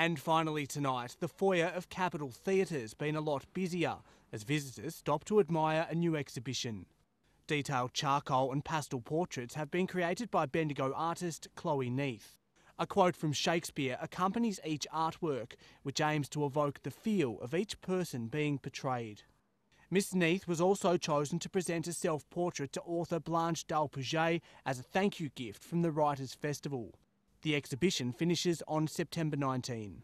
And finally tonight, the foyer of Capital Theatre's been a lot busier as visitors stop to admire a new exhibition. Detailed charcoal and pastel portraits have been created by Bendigo artist Chloe Neath. A quote from Shakespeare accompanies each artwork, which aims to evoke the feel of each person being portrayed. Miss Neath was also chosen to present a self portrait to author Blanche Dalpuget as a thank you gift from the Writers' Festival. The exhibition finishes on September 19.